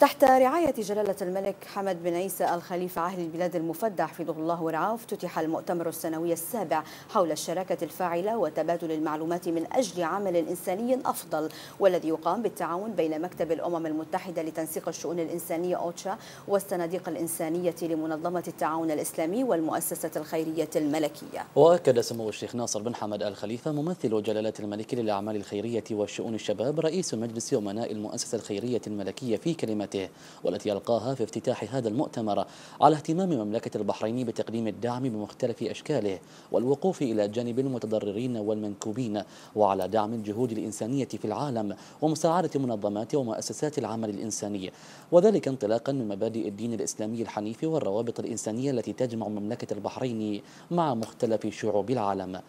تحت رعاية جلالة الملك حمد بن عيسى الخليفة عهد البلاد المفدع في الله ورعاه افتتح المؤتمر السنوي السابع حول الشراكة الفاعلة وتبادل المعلومات من أجل عمل إنساني أفضل والذي يقام بالتعاون بين مكتب الأمم المتحدة لتنسيق الشؤون الإنسانية أوتشا والصناديق الإنسانية لمنظمة التعاون الإسلامي والمؤسسة الخيرية الملكية وأكد سمو الشيخ ناصر بن حمد الخليفة ممثل جلالة الملك للأعمال الخيرية وشؤون الشباب رئيس مجلس أمناء المؤسسة الخيرية الملكية في كلمة وخدمته والتي ألقاها في افتتاح هذا المؤتمر على اهتمام مملكة البحرين بتقديم الدعم بمختلف أشكاله والوقوف إلى جانب المتضررين والمنكوبين وعلى دعم الجهود الإنسانية في العالم ومساعدة منظمات ومؤسسات العمل الإنساني وذلك انطلاقا من مبادئ الدين الإسلامي الحنيف والروابط الإنسانية التي تجمع مملكة البحرين مع مختلف شعوب العالم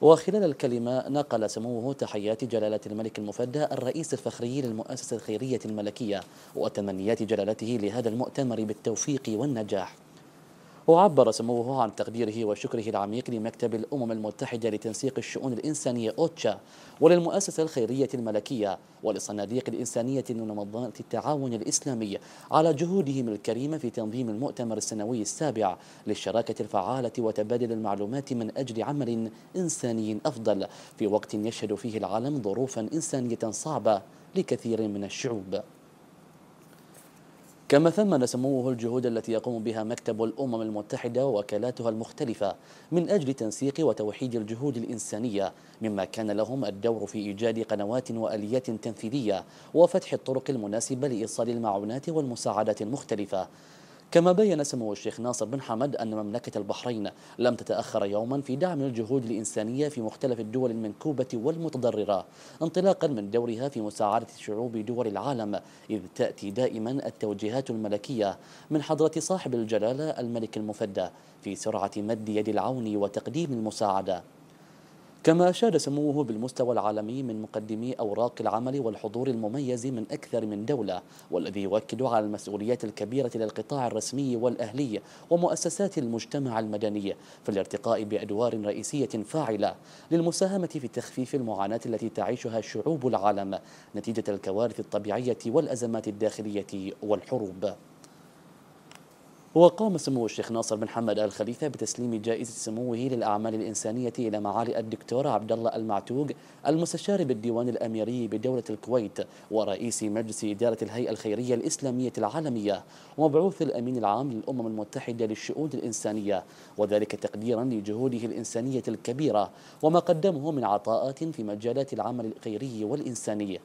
وخلال الكلمة نقل سموه تحيات جلالة الملك المفدى الرئيس الفخري للمؤسسة الخيرية الملكية وتمنيات جلالته لهذا المؤتمر بالتوفيق والنجاح وعبر سموه عن تقديره وشكره العميق لمكتب الأمم المتحدة لتنسيق الشؤون الإنسانية أوتشا وللمؤسسة الخيرية الملكية ولصناديق الإنسانية لمنظمة التعاون الإسلامي على جهودهم الكريمة في تنظيم المؤتمر السنوي السابع للشراكة الفعالة وتبادل المعلومات من أجل عمل إنساني أفضل في وقت يشهد فيه العالم ظروفا إنسانية صعبة لكثير من الشعوب كما ثمن سموه الجهود التي يقوم بها مكتب الأمم المتحدة ووكالاتها المختلفة من أجل تنسيق وتوحيد الجهود الإنسانية مما كان لهم الدور في إيجاد قنوات وأليات تنفيذية وفتح الطرق المناسبة لإيصال المعونات والمساعدات المختلفة كما بين سمو الشيخ ناصر بن حمد أن مملكة البحرين لم تتأخر يوما في دعم الجهود الإنسانية في مختلف الدول المنكوبة والمتضررة انطلاقا من دورها في مساعدة شعوب دول العالم إذ تأتي دائما التوجيهات الملكية من حضرة صاحب الجلالة الملك المفدى في سرعة مد يد العون وتقديم المساعدة كما أشاد سموه بالمستوى العالمي من مقدمي أوراق العمل والحضور المميز من أكثر من دولة والذي يؤكد على المسؤوليات الكبيرة للقطاع الرسمي والأهلي ومؤسسات المجتمع المدني في الارتقاء بأدوار رئيسية فاعلة للمساهمة في تخفيف المعاناة التي تعيشها شعوب العالم نتيجة الكوارث الطبيعية والأزمات الداخلية والحروب وقام سمو الشيخ ناصر بن حمد آل خليفة بتسليم جائزة سموه للأعمال الإنسانية إلى معالي الدكتور عبد الله المعتوق المستشار بالديوان الأميري بدولة الكويت ورئيس مجلس إدارة الهيئة الخيرية الإسلامية العالمية ومبعوث الأمين العام للأمم المتحدة للشؤون الإنسانية وذلك تقديرا لجهوده الإنسانية الكبيرة وما قدمه من عطاءات في مجالات العمل الخيري والإنساني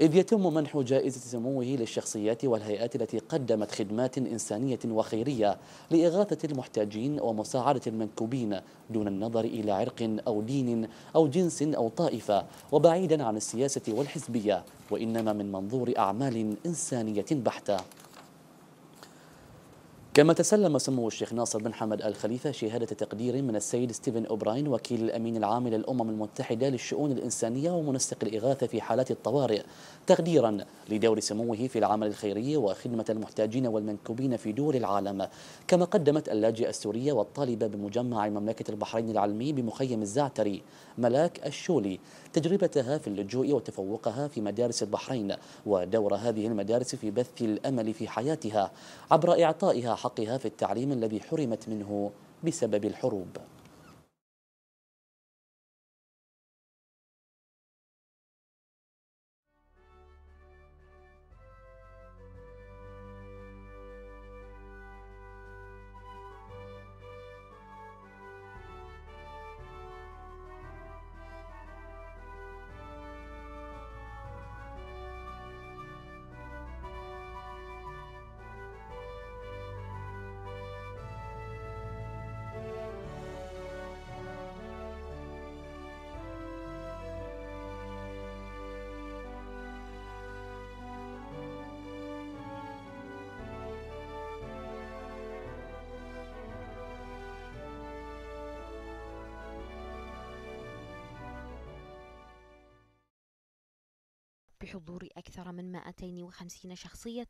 إذ يتم منح جائزة سموه للشخصيات والهيئات التي قدمت خدمات إنسانية وخيرية لإغاثة المحتاجين ومساعدة المنكوبين دون النظر إلى عرق أو دين أو جنس أو طائفة وبعيدا عن السياسة والحزبية وإنما من منظور أعمال إنسانية بحتة كما تسلم سمو الشيخ ناصر بن حمد الخليفة شهادة تقدير من السيد ستيفن أوبراين وكيل الأمين العام للأمم المتحدة للشؤون الإنسانية ومنسق الإغاثة في حالات الطوارئ تقديرا لدور سموه في العمل الخيري وخدمة المحتاجين والمنكوبين في دول العالم كما قدمت اللاجئة السورية والطالبة بمجمع مملكة البحرين العلمي بمخيم الزعتري ملاك الشولي تجربتها في اللجوء وتفوقها في مدارس البحرين ودور هذه المدارس في بث الأمل في حياتها عبر إعطائها حقها في التعليم الذي حرمت منه بسبب الحروب بحضور أكثر من 250 شخصية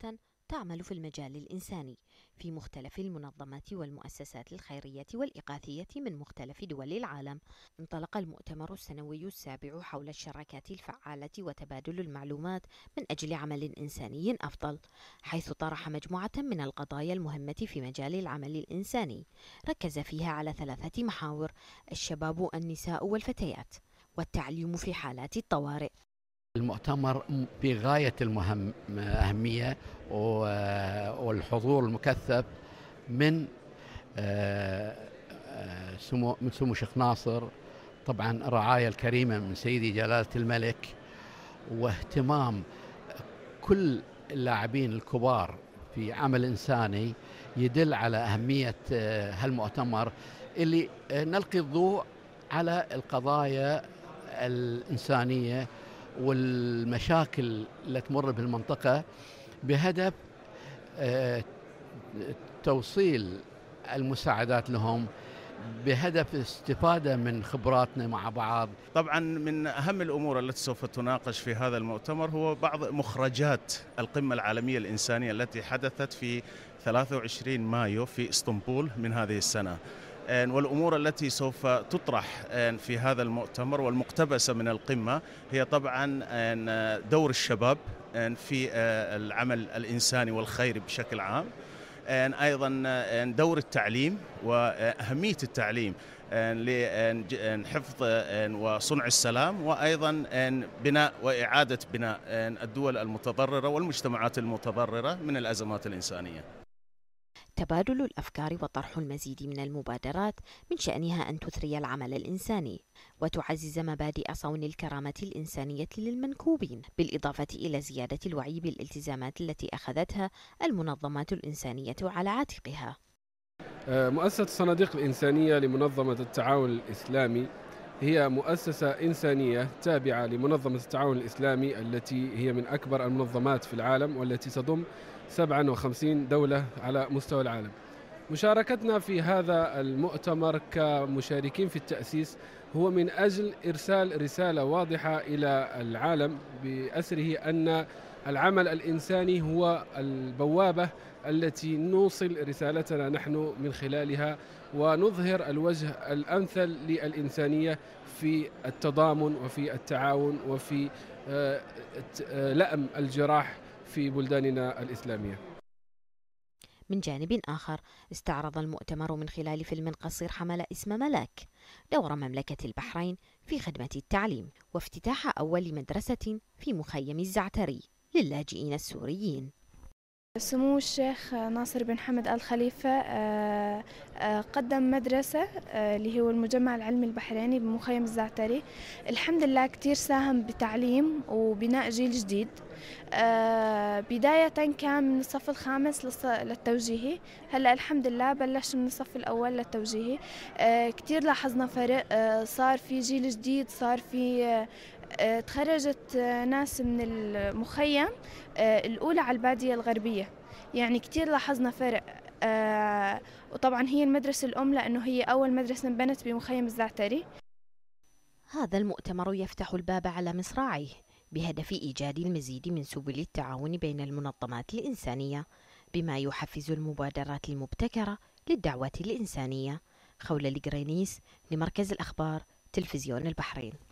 تعمل في المجال الإنساني في مختلف المنظمات والمؤسسات الخيرية والإغاثية من مختلف دول العالم. انطلق المؤتمر السنوي السابع حول الشراكات الفعالة وتبادل المعلومات من أجل عمل إنساني أفضل، حيث طرح مجموعة من القضايا المهمة في مجال العمل الإنساني، ركز فيها على ثلاثة محاور: الشباب، النساء، والفتيات، والتعليم في حالات الطوارئ. المؤتمر في غاية المهم أهمية والحضور المكثف من آه، آه، سمو من سمو الشيخ ناصر طبعا الرعاية الكريمة من سيدي جلالة الملك واهتمام كل اللاعبين الكبار في عمل إنساني يدل على أهمية آه، هالمؤتمر اللي نلقي الضوء على القضايا الإنسانية والمشاكل اللي تمر بالمنطقة بهدف آه، توصيل المساعدات لهم بهدف استفادة من خبراتنا مع بعض طبعا من أهم الأمور التي سوف تناقش في هذا المؤتمر هو بعض مخرجات القمة العالمية الإنسانية التي حدثت في 23 مايو في اسطنبول من هذه السنة والأمور التي سوف تطرح في هذا المؤتمر والمقتبسة من القمة هي طبعا دور الشباب في العمل الإنساني والخيري بشكل عام أيضا دور التعليم وأهمية التعليم لحفظ وصنع السلام وايضا بناء واعاده بناء الدول المتضرره والمجتمعات المتضرره من الازمات الانسانيه تبادل الافكار وطرح المزيد من المبادرات من شانها ان تثري العمل الانساني وتعزز مبادئ صون الكرامه الانسانيه للمنكوبين بالاضافه الى زياده الوعي بالالتزامات التي اخذتها المنظمات الانسانيه على عاتقها آه، مؤسسه الصناديق الانسانيه لمنظمه التعاون الاسلامي هي مؤسسة إنسانية تابعة لمنظمة التعاون الإسلامي التي هي من أكبر المنظمات في العالم والتي تضم 57 دولة على مستوى العالم مشاركتنا في هذا المؤتمر كمشاركين في التأسيس هو من أجل إرسال رسالة واضحة إلى العالم بأسره أن العمل الإنساني هو البوابة التي نوصل رسالتنا نحن من خلالها ونظهر الوجه الأمثل للإنسانية في التضامن وفي التعاون وفي آه، آه، لأم الجراح في بلداننا الإسلامية من جانب آخر استعرض المؤتمر من خلال فيلم قصير حمل اسم ملاك دور مملكة البحرين في خدمة التعليم وافتتاح أول مدرسة في مخيم الزعتري للاجئين السوريين سمو الشيخ ناصر بن حمد آل خليفة آه، آه، قدم مدرسة آه، اللي هو المجمع العلمي البحريني بمخيم الزعتري الحمد لله كتير ساهم بتعليم وبناء جيل جديد بداية كان من الصف الخامس للتوجيهي هلأ الحمد لله بلش من الصف الأول للتوجيهي كتير لاحظنا فرق صار في جيل جديد صار في آه، تخرجت آه، ناس من المخيم آه، الأولى على البادية الغربية يعني كتير لاحظنا فرق وطبعا هي المدرسة الأم لأنه هي أول مدرسة بنت بمخيم الزعتري هذا المؤتمر يفتح الباب على مصراعيه بهدف إيجاد المزيد من سبل التعاون بين المنظمات الإنسانية بما يحفز المبادرات المبتكرة للدعوة الإنسانية خولة الجرينيس لمركز الأخبار تلفزيون البحرين